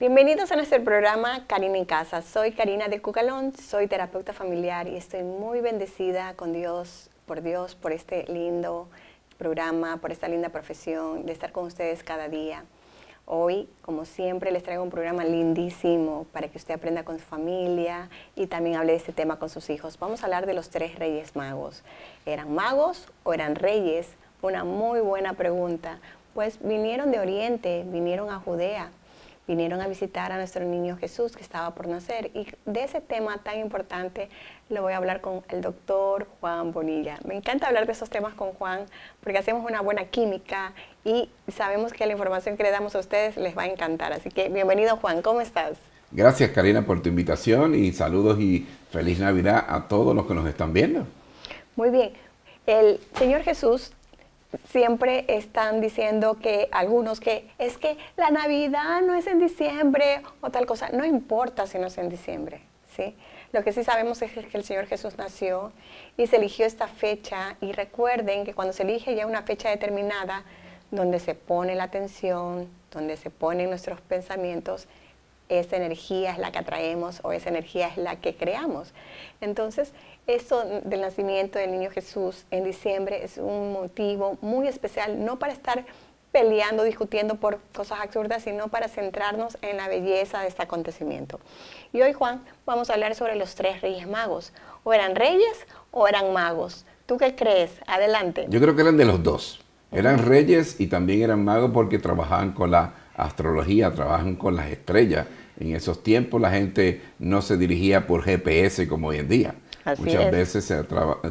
Bienvenidos a nuestro programa Karina en Casa. Soy Karina de Cucalón, soy terapeuta familiar y estoy muy bendecida con Dios, por Dios, por este lindo programa, por esta linda profesión, de estar con ustedes cada día. Hoy, como siempre, les traigo un programa lindísimo para que usted aprenda con su familia y también hable de este tema con sus hijos. Vamos a hablar de los tres reyes magos. ¿Eran magos o eran reyes? Una muy buena pregunta. Pues vinieron de Oriente, vinieron a Judea, vinieron a visitar a nuestro niño Jesús que estaba por nacer. Y de ese tema tan importante lo voy a hablar con el doctor Juan Bonilla. Me encanta hablar de esos temas con Juan porque hacemos una buena química y sabemos que la información que le damos a ustedes les va a encantar. Así que bienvenido Juan, ¿cómo estás? Gracias Karina por tu invitación y saludos y feliz Navidad a todos los que nos están viendo. Muy bien. El Señor Jesús siempre están diciendo que algunos que es que la Navidad no es en diciembre o tal cosa. No importa si no es en diciembre, ¿sí? Lo que sí sabemos es que el Señor Jesús nació y se eligió esta fecha. Y recuerden que cuando se elige ya una fecha determinada, donde se pone la atención, donde se ponen nuestros pensamientos, esa energía es la que atraemos o esa energía es la que creamos. Entonces, esto del nacimiento del niño Jesús en diciembre es un motivo muy especial, no para estar peleando, discutiendo por cosas absurdas, sino para centrarnos en la belleza de este acontecimiento. Y hoy, Juan, vamos a hablar sobre los tres reyes magos. ¿O eran reyes o eran magos? ¿Tú qué crees? Adelante. Yo creo que eran de los dos. Eran reyes y también eran magos porque trabajaban con la astrología, trabajan con las estrellas. En esos tiempos la gente no se dirigía por GPS como hoy en día. Muchas veces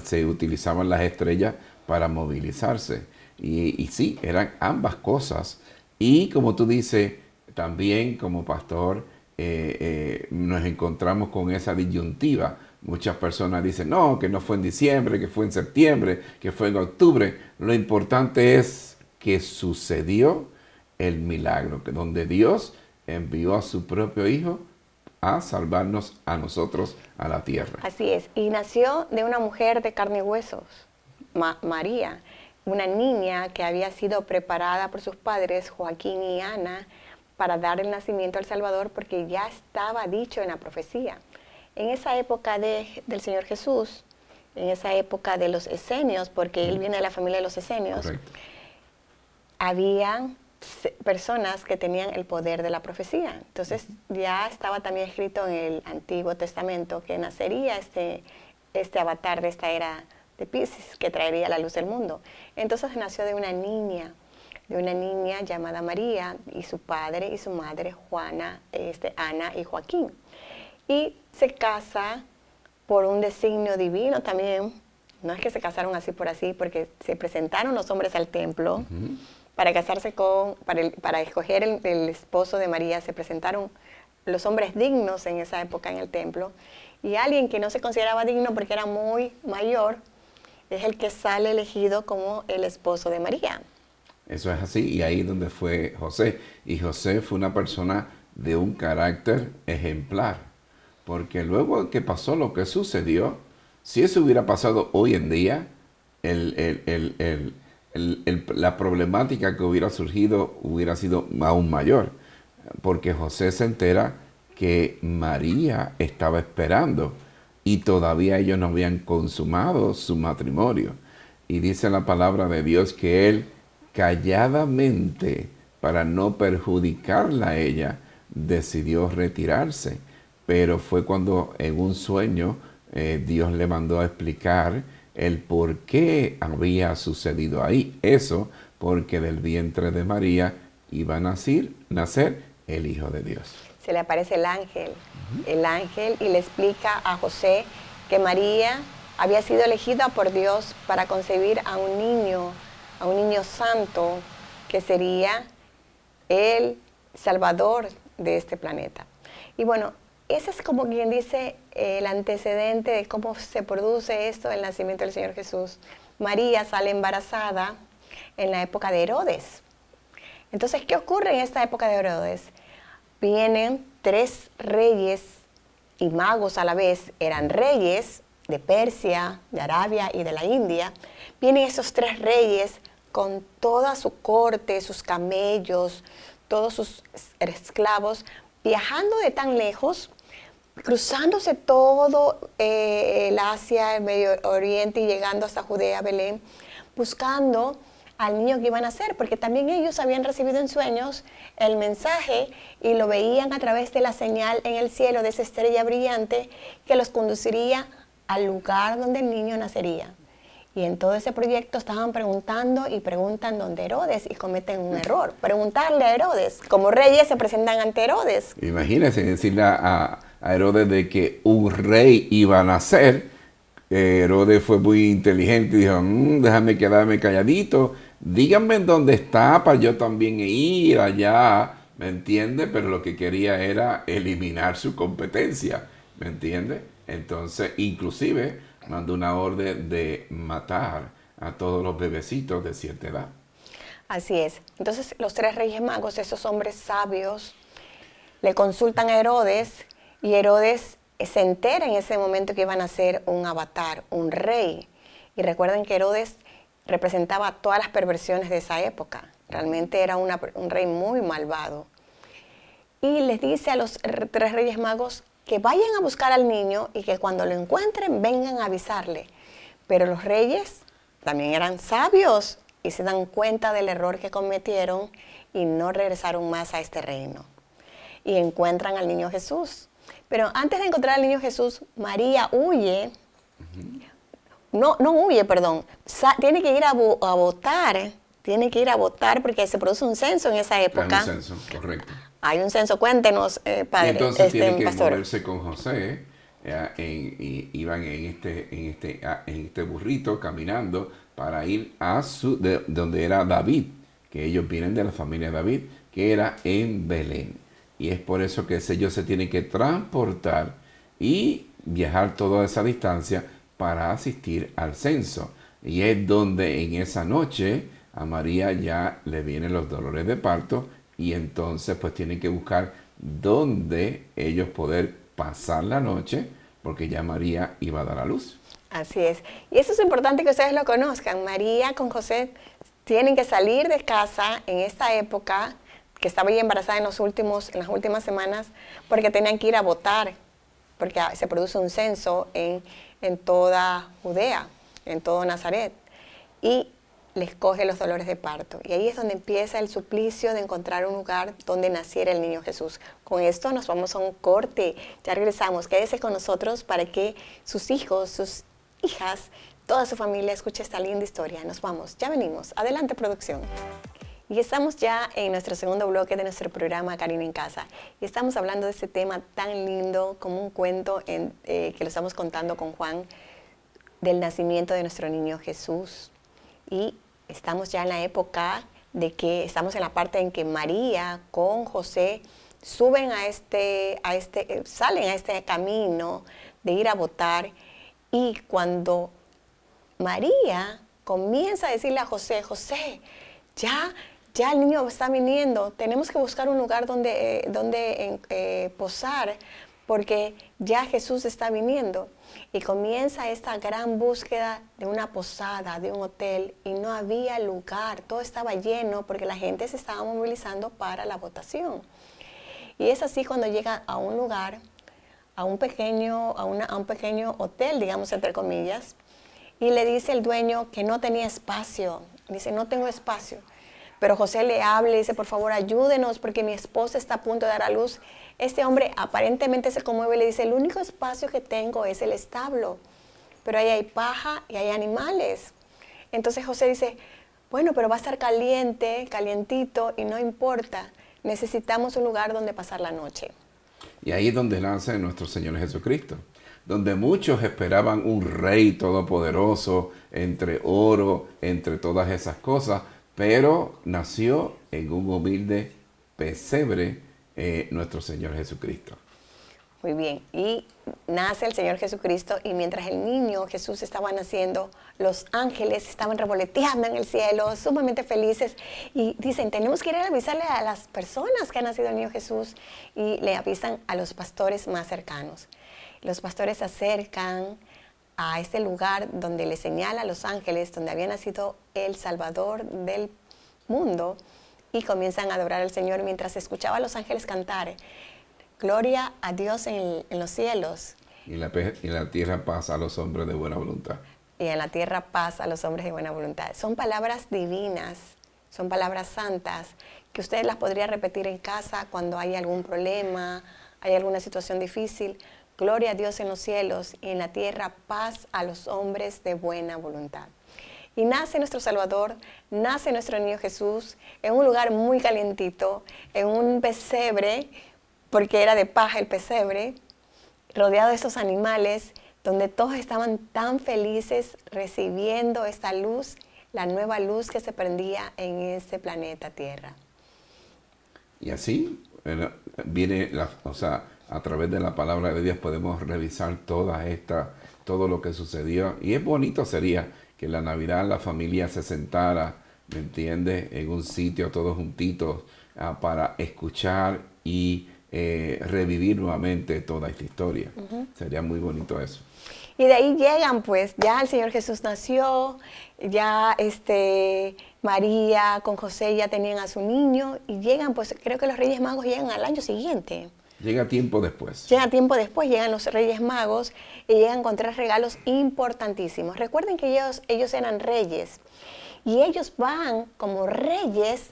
se, utilizaban las estrellas para movilizarse. Y, sí, eran ambas cosas. Y como tú dices, también como pastor eh, eh, nos encontramos con esa disyuntiva. Muchas personas dicen, no, que no fue en diciembre, que fue en septiembre, que fue en octubre. Lo importante es que sucedió el milagro, que donde Dios envió a su propio Hijo a salvarnos a nosotros, a la tierra. Así es, y nació de una mujer de carne y huesos, María, una niña que había sido preparada por sus padres, Joaquín y Ana, para dar el nacimiento al Salvador porque ya estaba dicho en la profecía. En esa época del Señor Jesús, en esa época de los esenios, porque él mm. viene de la familia de los esenios, había personas que tenían el poder de la profecía. Entonces ya estaba también escrito en el Antiguo Testamento que nacería este, este avatar de esta era de Pisces que traería la luz del mundo. Entonces nació de una niña, de una niña llamada María y su padre y su madre Juana, este, Ana y Joaquín. Y se casa por un designio divino también. No es que se casaron así por así, porque se presentaron los hombres al templo. Para casarse con, para, para escoger el, esposo de María se presentaron los hombres dignos en esa época en el templo. Y alguien que no se consideraba digno porque era muy mayor es el que sale elegido como el esposo de María. Eso es así, y ahí donde fue José. Y José fue una persona de un carácter ejemplar, porque luego que pasó lo que sucedió, si eso hubiera pasado hoy en día, el, el, el, la problemática que hubiera surgido hubiera sido aún mayor, porque José se entera que María estaba esperando y todavía ellos no habían consumado su matrimonio. Y dice la palabra de Dios que él calladamente, para no perjudicarla a ella, decidió retirarse. Pero fue cuando en un sueño eh, Dios le mandó a explicar el por qué había sucedido ahí. Eso porque del vientre de María iba a nacer, nacer el Hijo de Dios. Se le aparece el ángel, el ángel, y le explica a José que María había sido elegida por Dios para concebir a un niño, a un niño santo, que sería el Salvador de este planeta. Y bueno, ese es como quien dice eh, el antecedente de cómo se produce esto el nacimiento del Señor Jesús. María sale embarazada en la época de Herodes. Entonces, ¿qué ocurre en esta época de Herodes? Vienen tres reyes y magos a la vez, eran reyes de Persia, de Arabia y de la India. Vienen esos tres reyes con toda su corte, sus camellos, todos sus esclavos viajando de tan lejos, cruzándose todo eh, el Asia, el Medio Oriente y llegando hasta Judea, Belén, buscando al niño que iban a ser, porque también ellos habían recibido en sueños el mensaje y lo veían a través de la señal en el cielo de esa estrella brillante que los conduciría al lugar donde el niño nacería. Y en todo ese proyecto estaban preguntando y preguntan dónde Herodes y cometen un error. Preguntarle a Herodes, como reyes se presentan ante Herodes. Imagínense decirle a, Herodes de que un rey iba a nacer. Eh, Herodes fue muy inteligente y dijo, mm, déjame quedarme calladito, díganme dónde está para yo también ir allá, ¿me entiende? Pero lo que quería era eliminar su competencia, ¿me entiende? Entonces, inclusive mandó una orden de matar a todos los bebecitos de cierta edad. Así es. Entonces los tres reyes magos, esos hombres sabios, le consultan a Herodes y Herodes se entera en ese momento que iban a ser un avatar, un rey. Y recuerden que Herodes representaba todas las perversiones de esa época. Realmente era un rey muy malvado. Y les dice a los tres reyes magos, que vayan a buscar al niño y que cuando lo encuentren vengan a avisarle. Pero los reyes también eran sabios y se dan cuenta del error que cometieron y no regresaron más a este reino. Y encuentran al niño Jesús. Pero antes de encontrar al niño Jesús, María huye. No, no huye, perdón. tiene que ir a, votar tiene que ir a votar porque se produce un censo en esa época. Un censo, correcto hay un censo, cuéntenos, eh, padre. entonces este, tienen que moverse con José, y, iban en este, en, este, en este burrito caminando para ir a su, donde era David, que ellos vienen de la familia de David, que era en Belén. Y es por eso que ellos se tienen que transportar y viajar toda esa distancia para asistir al censo. Y es donde en esa noche a María ya le vienen los dolores de parto y entonces pues tienen que buscar dónde ellos poder pasar la noche porque ya María iba a dar a luz. Así es. Y eso es importante que ustedes lo conozcan. María con José tienen que salir de casa en esta época que estaba ya embarazada en, los últimos, en las últimas semanas porque tenían que ir a votar, porque ah, se produce un censo en, en toda Judea, en todo Nazaret. Y les coge los dolores de parto. Y ahí es donde empieza el suplicio de encontrar un lugar donde naciera el niño Jesús. Con esto nos vamos a un corte. Ya regresamos. Quédese con nosotros para que sus hijos, sus hijas, toda su familia escuche esta linda historia. Nos vamos. Ya venimos. Adelante, producción. Y estamos ya en nuestro segundo bloque de nuestro programa Karina en Casa. Y estamos hablando de este tema tan lindo como un cuento en, eh, que lo estamos contando con Juan del nacimiento de nuestro niño Jesús y estamos ya en la época de que estamos en la parte en que María con José suben a este, a este, eh, salen a este camino de ir a votar y cuando María comienza a decirle a José, José, ya, ya el niño está viniendo, tenemos que buscar un lugar donde, eh, donde eh, posar porque ya Jesús está viniendo. Y comienza esta gran búsqueda de una posada, de un hotel, y no había lugar, todo estaba lleno porque la gente se estaba movilizando para la votación. Y es así cuando llega a un lugar, a un pequeño, un pequeño hotel, digamos entre comillas, y le dice el dueño que no tenía espacio. Dice, no tengo espacio pero José le habla y dice, por favor, ayúdenos porque mi esposa está a punto de dar a luz. Este hombre aparentemente se conmueve y le dice, el único espacio que tengo es el establo, pero ahí hay paja y hay animales. Entonces José dice, bueno, pero va a estar caliente, calientito y no importa, necesitamos un lugar donde pasar la noche. Y ahí es donde nace nuestro Señor Jesucristo, donde muchos esperaban un rey todopoderoso entre oro, entre todas esas cosas, pero nació en un humilde pesebre eh, nuestro Señor Jesucristo. Muy bien, y nace el Señor Jesucristo y mientras el niño Jesús estaba naciendo, los ángeles estaban revoloteando en el cielo, sumamente felices, y dicen, tenemos que ir a avisarle a las personas que han nacido el niño Jesús, y le avisan a los pastores más cercanos. Los pastores se acercan, a este lugar donde le señala a los ángeles, donde había nacido el Salvador del mundo, y comienzan a adorar al Señor mientras escuchaba a los ángeles cantar, Gloria a Dios en, los cielos. Y la, la tierra paz a los hombres de buena voluntad. Y en la tierra pasa a los hombres de buena voluntad. Son palabras divinas, son palabras santas, que ustedes las podría repetir en casa cuando hay algún problema, hay alguna situación difícil, Gloria a Dios en los cielos y en la tierra paz a los hombres de buena voluntad. Y nace nuestro Salvador, nace nuestro niño Jesús en un lugar muy calientito, en un pesebre, porque era de paja el pesebre, rodeado de estos animales, donde todos estaban tan felices recibiendo esta luz, la nueva luz que se prendía en este planeta Tierra. Y así viene la, o sea, a través de la palabra de Dios podemos revisar toda esta, todo lo que sucedió. Y es bonito sería que la Navidad la familia se sentara, ¿me entiendes?, en un sitio todos juntitos ah, para escuchar y eh, revivir nuevamente toda esta historia. Sería muy bonito eso. Y de ahí llegan, pues, ya el Señor Jesús nació, ya este, María con José ya tenían a su niño, y llegan, pues, creo que los Reyes Magos llegan al año siguiente. Llega tiempo después. Llega tiempo después, llegan los Reyes Magos y llegan con tres regalos importantísimos. Recuerden que ellos, ellos eran reyes y ellos van como reyes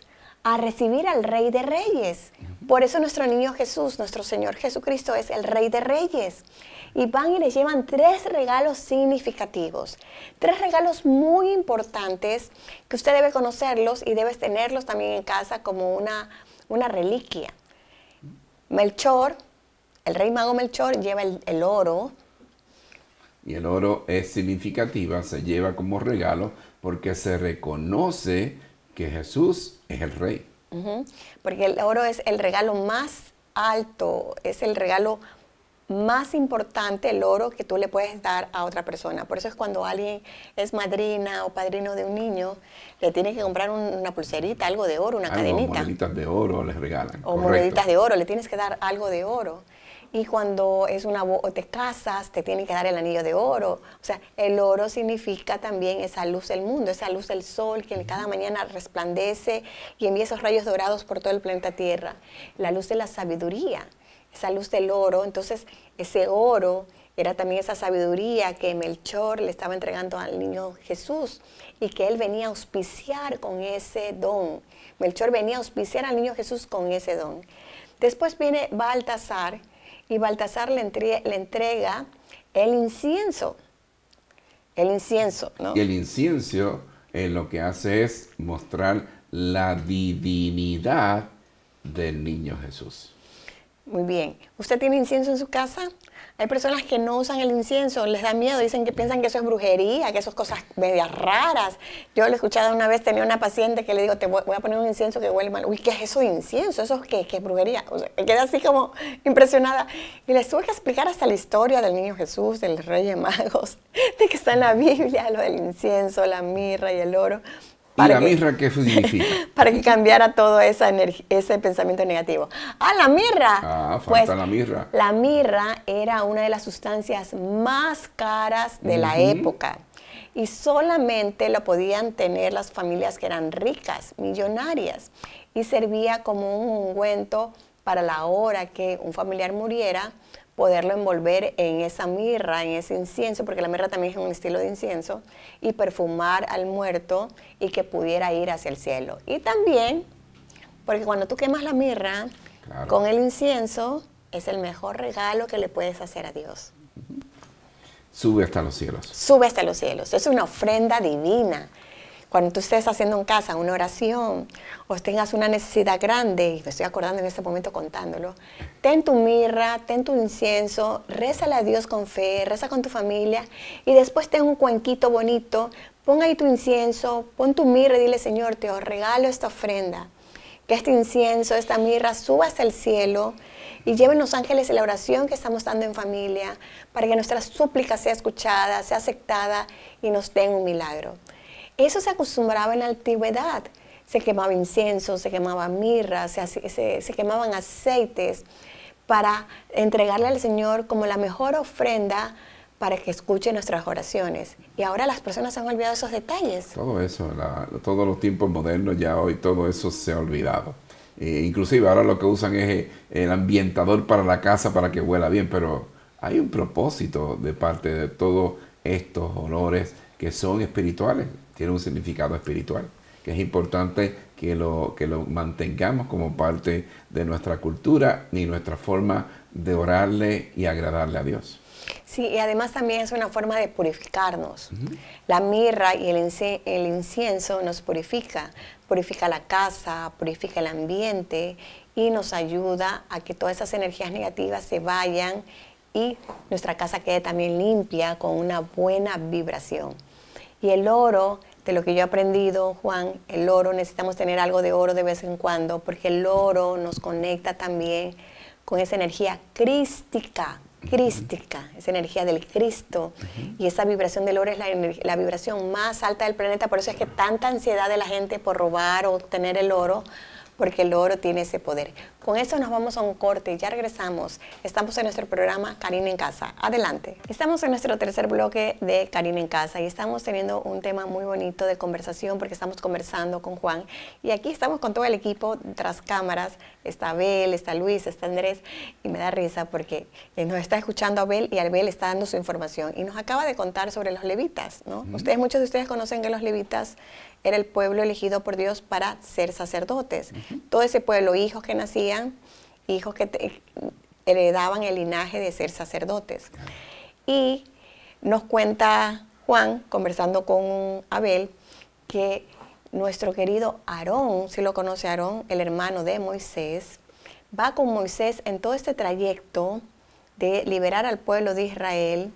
a recibir al Rey de Reyes. Por eso nuestro niño Jesús, nuestro Señor Jesucristo, es el Rey de Reyes. Y van y les llevan tres regalos significativos, tres regalos muy importantes que usted debe conocerlos y debes tenerlos también en casa como una, una reliquia. Melchor, el rey mago Melchor lleva el, oro. Y el oro es significativa, se lleva como regalo porque se reconoce que Jesús es el rey. Porque el oro es el regalo más alto, es el regalo más más importante el oro que tú le puedes dar a otra persona. Por eso es cuando alguien es madrina o padrino de un niño, le tienes que comprar una pulserita, algo de oro, una cadenita. cadenita. Moneditas de oro les regalan. O moneditas de oro, le tienes que dar algo de oro. Y cuando es una te casas, te tienen que dar el anillo de oro. O sea, el oro significa también esa luz del mundo, esa luz del sol que cada mañana resplandece y envía esos rayos dorados por todo el planeta Tierra. La luz de la sabiduría, esa luz del oro. Entonces, ese oro era también esa sabiduría que Melchor le estaba entregando al niño Jesús y que él venía a auspiciar con ese don. Melchor venía a auspiciar al niño Jesús con ese don. Después viene Baltasar y Baltasar le, le entrega el incienso. El incienso, ¿no? Y el incienso eh, lo que hace es mostrar la divinidad del niño Jesús. Muy bien. ¿Usted tiene incienso en su casa? Hay personas que no usan el incienso, les da miedo, dicen que piensan que eso es brujería, que eso es cosas medias raras. Yo lo he escuchado una vez, tenía una paciente que le digo, te voy, a poner un incienso que huele mal. Uy, ¿qué es eso de incienso? ¿Eso es qué? es brujería? O quedé así como impresionada. Y les tuve que explicar hasta la historia del niño Jesús, del rey de magos, de que está en la Biblia, lo del incienso, la mirra y el oro. Para que, para que cambiara todo esa ese pensamiento negativo. ¡Ah, la mirra! Ah, falta pues, la mirra. La mirra era una de las sustancias más caras de la época y solamente la podían tener las familias que eran ricas, millonarias, y servía como un ungüento para la hora que un familiar muriera poderlo envolver en esa mirra, en ese incienso, porque la mirra también es un estilo de incienso, y perfumar al muerto y que pudiera ir hacia el cielo. Y también, porque cuando tú quemas la mirra con el incienso, es el mejor regalo que le puedes hacer a Dios. Sube hasta los cielos. Sube hasta los cielos. Es una ofrenda divina. Cuando tú estés haciendo en casa una oración o tengas una necesidad grande, y me estoy acordando en este momento contándolo, ten tu mirra, ten tu incienso, rézale a Dios con fe, reza con tu familia y después ten un cuenquito bonito, pon ahí tu incienso, pon tu mirra y dile, Señor, te regalo esta ofrenda que este incienso, esta mirra suba hasta el cielo y lleven los ángeles la oración que estamos dando en familia para que nuestra súplica sea escuchada, sea aceptada y nos den un milagro. Eso se acostumbraba en la antigüedad. Se quemaba incienso, se quemaba mirra, se, quemaban aceites para entregarle al Señor como la mejor ofrenda para que escuche nuestras oraciones. Y ahora las personas han olvidado esos detalles. Todo eso, todos los tiempos modernos ya hoy, todo eso se ha olvidado. Eh, inclusive ahora lo que usan es eh, el ambientador para la casa para que huela bien, pero hay un propósito de parte de todos estos olores que son espirituales tiene un significado espiritual, que es importante que lo, que lo mantengamos como parte de nuestra cultura y nuestra forma de orarle y agradarle a Dios. Sí, y además también es una forma de purificarnos. La mirra y el, el incienso nos purifica, purifica la casa, purifica el ambiente y nos ayuda a que todas esas energías negativas se vayan y nuestra casa quede también limpia con una buena vibración. Y el oro de lo que yo he aprendido, Juan, el oro, necesitamos tener algo de oro de vez en cuando, porque el oro nos conecta también con esa energía crística, crística, esa energía del Cristo. Y esa vibración del oro es la, vibración más alta del planeta, por eso es que tanta ansiedad de la gente por robar o tener el oro, porque el oro tiene ese poder. Con eso nos vamos a un corte, ya regresamos. Estamos en nuestro programa Karina en Casa. Adelante. Estamos en nuestro tercer bloque de Karina en Casa y estamos teniendo un tema muy bonito de conversación porque estamos conversando con Juan y aquí estamos con todo el equipo tras cámaras. Está Abel, está Luis, está Andrés y me da risa porque eh, nos está escuchando Abel y Abel está dando su información y nos acaba de contar sobre los levitas, ¿no? Ustedes, muchos de ustedes conocen que los levitas era el pueblo elegido por Dios para ser sacerdotes todo ese pueblo, hijos que nacían, hijos que heredaban el linaje de ser sacerdotes. Y nos cuenta Juan, conversando con Abel, que nuestro querido Aarón, si lo conoce Aarón, el hermano de Moisés, va con Moisés en todo este trayecto de liberar al pueblo de Israel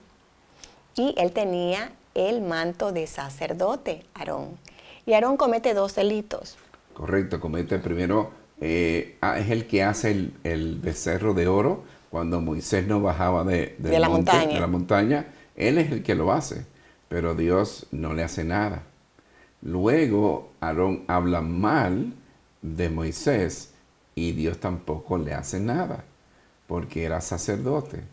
y él tenía el manto de sacerdote, Aarón. Y Aarón comete dos delitos. Correcto, comete primero, eh, ah, es el que hace el, el, becerro de oro cuando Moisés no bajaba de, la montaña. de la montaña. Él es el que lo hace, pero Dios no le hace nada. Luego Aarón habla mal de Moisés y Dios tampoco le hace nada, porque era sacerdote.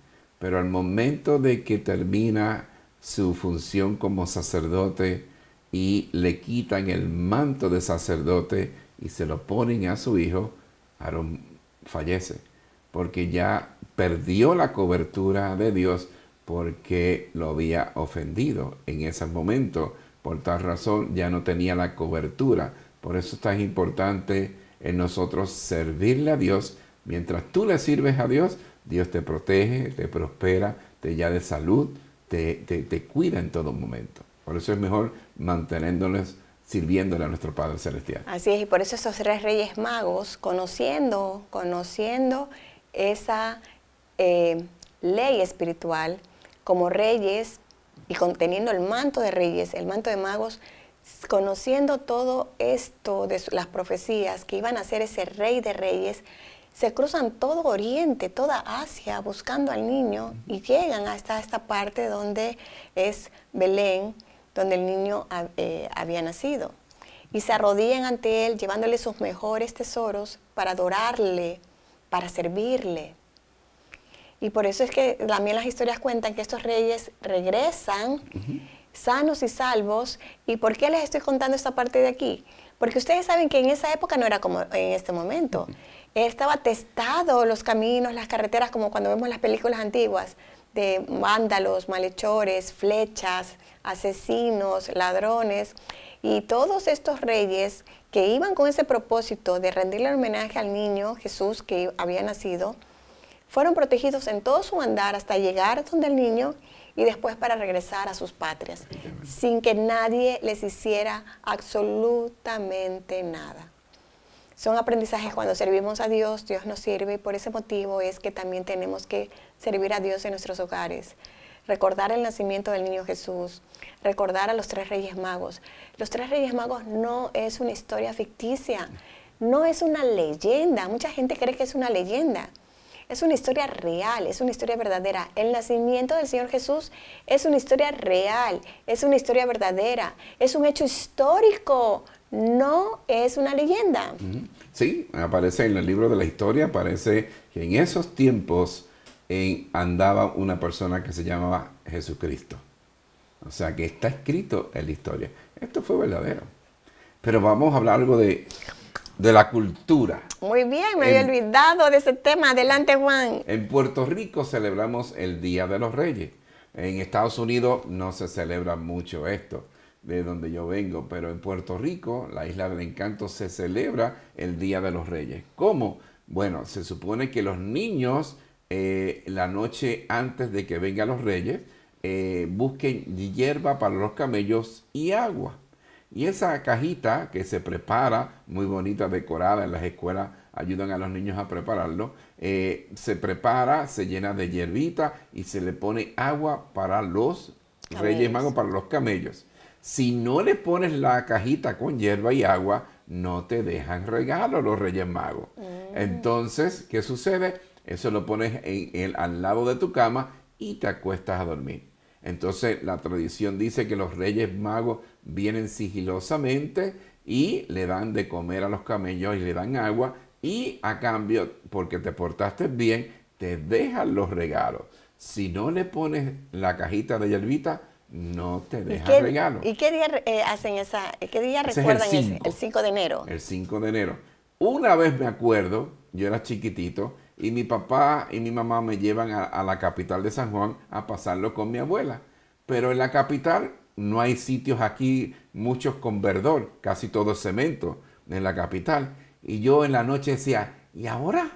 Pero al momento de que termina su función como sacerdote y le quitan el manto de sacerdote, y se lo ponen a su hijo, Aarón fallece, porque ya perdió la cobertura de Dios porque lo había ofendido en ese momento. Por tal razón ya no tenía la cobertura. Por eso es tan importante en nosotros servirle a Dios. Mientras tú le sirves a Dios, Dios te protege, te prospera, te ya de salud, te, cuida en todo momento. Por eso es mejor manteniéndoles sirviéndole a nuestro Padre Celestial. Así es, y por eso esos tres reyes magos, conociendo, conociendo esa eh, ley espiritual como reyes y conteniendo el manto de reyes, el manto de magos, conociendo todo esto de las profecías que iban a ser ese rey de reyes, se cruzan todo Oriente, toda Asia buscando al niño y llegan hasta esta parte donde es Belén donde el niño ah, eh, había nacido. Y se arrodillan ante él llevándole sus mejores tesoros para adorarle, para servirle. Y por eso es que también las historias cuentan que estos reyes regresan sanos y salvos. ¿Y por qué les estoy contando esta parte de aquí? Porque ustedes saben que en esa época no era como en este momento. Estaba testado los caminos, las carreteras, como cuando vemos las películas antiguas de vándalos, malhechores, flechas, asesinos, ladrones, y todos estos reyes que iban con ese propósito de rendirle homenaje al niño Jesús que había nacido, fueron protegidos en todo su andar hasta llegar donde el niño y después para regresar a sus patrias, sin que nadie les hiciera absolutamente nada. Son aprendizajes cuando servimos a Dios, Dios nos sirve y por ese motivo es que también tenemos que servir a Dios en nuestros hogares recordar el nacimiento del niño Jesús, recordar a los tres reyes magos. Los tres reyes magos no es una historia ficticia, no es una leyenda. Mucha gente cree que es una leyenda. Es una historia real, es una historia verdadera. El nacimiento del Señor Jesús es una historia real, es una historia verdadera, es un hecho histórico, no es una leyenda. Sí, aparece en el libro de la historia, aparece que en esos tiempos andaba una persona que se llamaba Jesucristo. O sea que está escrito en la historia. Esto fue verdadero. Pero vamos a hablar algo de, la cultura. Muy bien, me había olvidado de ese tema. Adelante, Juan. En Puerto Rico celebramos el Día de los Reyes. En Estados Unidos no se celebra mucho esto, de donde yo vengo, pero en Puerto Rico, la isla del encanto, se celebra el Día de los Reyes. ¿Cómo? Bueno, se supone que los niños eh, la noche antes de que vengan los reyes, eh, busquen hierba para los camellos y agua. Y esa cajita que se prepara, muy bonita, decorada en las escuelas, ayudan a los niños a prepararlo, eh, se prepara, se llena de hierbita y se le pone agua para los reyes magos, para los camellos. Si no le pones la cajita con hierba y agua, no te dejan regalo los reyes magos. Mm. Entonces, ¿qué sucede? Eso lo pones en el, al lado de tu cama y te acuestas a dormir. Entonces la tradición dice que los reyes magos vienen sigilosamente y le dan de comer a los camellos y le dan agua y a cambio, porque te portaste bien, te dejan los regalos. Si no le pones la cajita de hierbita, no te dejan regalos. ¿Y qué día eh, hacen esa, eh, qué día recuerdan el, el 5 de enero. El 5 de enero. Una vez me acuerdo, yo era chiquitito, y mi papá y mi mamá me llevan a, la capital de San Juan a pasarlo con mi abuela. Pero en la capital no hay sitios aquí, muchos con verdor, casi todo cemento en la capital. Y yo en la noche decía, ¿y ahora?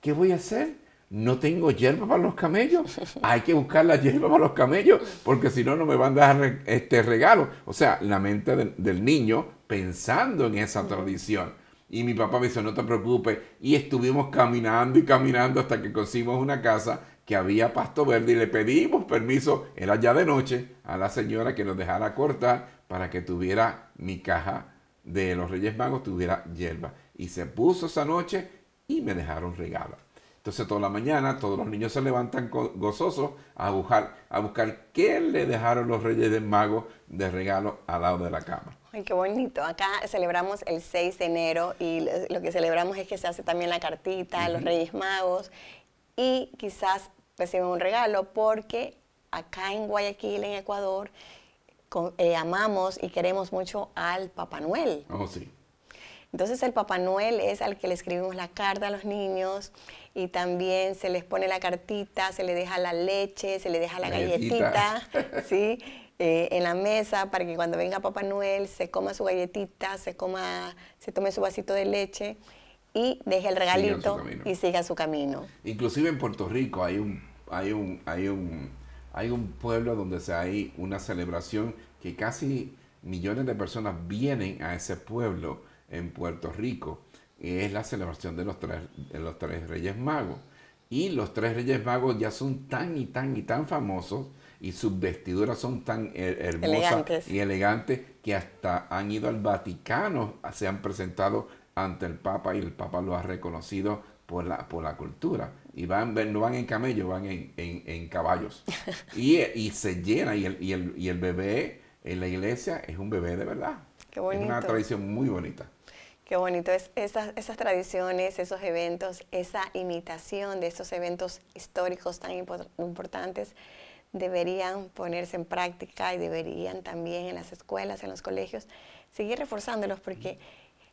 ¿Qué voy a hacer? No tengo hierba para los camellos. Hay que buscar la hierba para los camellos, porque si no, no me van a dar este regalo. O sea, la mente del niño pensando en esa tradición. Y mi papá me dijo, no te preocupes. Y estuvimos caminando y caminando hasta que conseguimos una casa que había pasto verde y le pedimos permiso, era ya de noche, a la señora que nos dejara cortar para que tuviera mi caja de los Reyes Magos, tuviera hierba. Y se puso esa noche y me dejaron regalo. Entonces toda la mañana todos los niños se levantan gozosos a buscar, a buscar qué le dejaron los Reyes Magos de regalo al lado de la cama qué bonito. Acá celebramos el 6 de enero y lo que celebramos es que se hace también la cartita, los Reyes Magos y quizás reciben un regalo porque acá en Guayaquil, en Ecuador, eh, amamos y queremos mucho al Papá Noel. Oh, sí. Entonces el Papá Noel es al que le escribimos la carta a los niños y también se les pone la cartita, se le deja la leche, se le deja la galletita, galletita ¿sí? Eh, en la mesa para que cuando venga Papá Noel se coma su galletita, se coma, se tome su vasito de leche y deje el regalito y siga su camino. Inclusive en Puerto Rico hay un, hay un, hay un, hay un pueblo donde se hay una celebración que casi millones de personas vienen a ese pueblo en Puerto Rico. es la celebración de los de los tres Reyes Magos. Y los tres Reyes Magos ya son tan y tan y tan famosos y sus vestiduras son tan hermosas y elegantes que hasta han ido al Vaticano, ah, se han presentado ante el Papa y el Papa lo ha reconocido por la, por la cultura. Y van, no van en camello, van en, caballos. Y, se llena y el, y, el, bebé en la iglesia es un bebé de verdad. Qué bonito. una tradición muy bonita. Qué bonito es esas, esas, tradiciones, esos eventos, esa imitación de esos eventos históricos tan importantes deberían ponerse en práctica y deberían también en las escuelas, en los colegios, seguir reforzándolos porque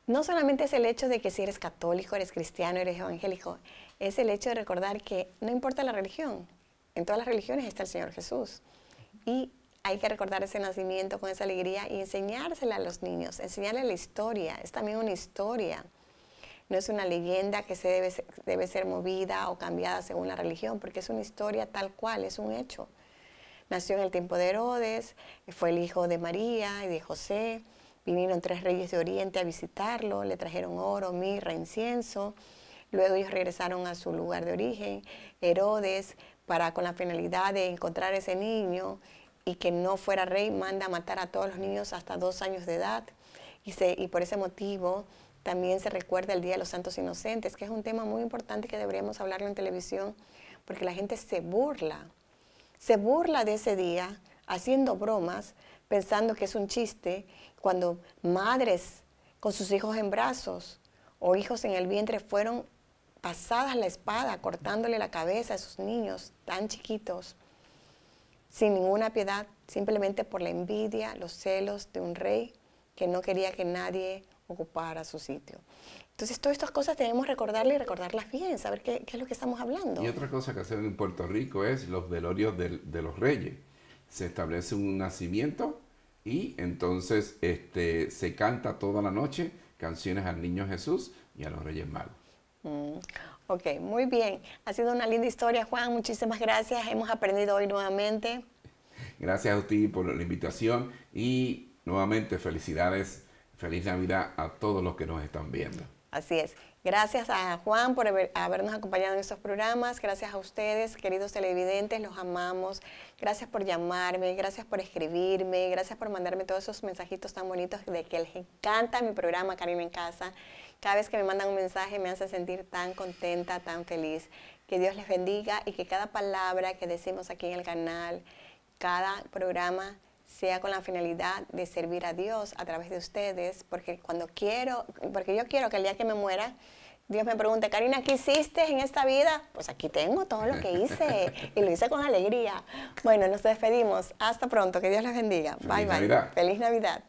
no solamente es el hecho de que si eres católico, eres cristiano, eres evangélico, es el hecho de recordar que no importa la religión, en todas las religiones está el Señor Jesús. Y hay que recordar ese nacimiento con esa alegría y enseñársela a los niños, enseñarle la historia, es también una historia. No es una leyenda que se debe, debe ser movida o cambiada según la religión, porque es una historia tal cual, es un hecho. Nació en el tiempo de Herodes, fue el hijo de María y de José. Vinieron tres reyes de Oriente a visitarlo, le trajeron oro, mirra, incienso. Luego ellos regresaron a su lugar de origen, Herodes, para con la finalidad de encontrar ese niño y que no fuera rey, manda a matar a todos los niños hasta dos años de edad. Y, y por ese motivo también se recuerda el Día de los Santos Inocentes, que es un tema muy importante que deberíamos hablarlo en televisión, porque la gente se burla se burla de ese día haciendo bromas, pensando que es un chiste, cuando madres con sus hijos en brazos o hijos en el vientre fueron pasadas la espada, cortándole la cabeza a esos niños tan chiquitos, sin ninguna piedad, simplemente por la envidia, los celos de un rey que no quería que nadie ocupara su sitio. Entonces, todas estas cosas debemos recordarlas y recordarlas bien, saber qué, qué, es lo que estamos hablando. Y otra cosa que hacen en Puerto Rico es los velorios de, los reyes. Se establece un nacimiento y entonces este, se canta toda la noche canciones al Niño Jesús y a los Reyes malos. Mm, ok, muy bien. Ha sido una linda historia, Juan. Muchísimas gracias. Hemos aprendido hoy nuevamente. Gracias a ti por la invitación y nuevamente felicidades. Feliz Navidad a todos los que nos están viendo. Así es. Gracias a Juan por habernos acompañado en estos programas. Gracias a ustedes, queridos televidentes, los amamos. Gracias por llamarme, gracias por escribirme, gracias por mandarme todos esos mensajitos tan bonitos de que les encanta mi programa Karina en Casa. Cada vez que me mandan un mensaje me hace sentir tan contenta, tan feliz. Que Dios les bendiga y que cada palabra que decimos aquí en el canal, cada programa sea con la finalidad de servir a Dios a través de ustedes, porque cuando quiero, porque yo quiero que el día que me muera, Dios me pregunte, Karina, ¿qué hiciste en esta vida? Pues aquí tengo todo lo que hice y lo hice con alegría. Bueno, nos despedimos. Hasta pronto. Que Dios los bendiga. bye, bye. Feliz Navidad.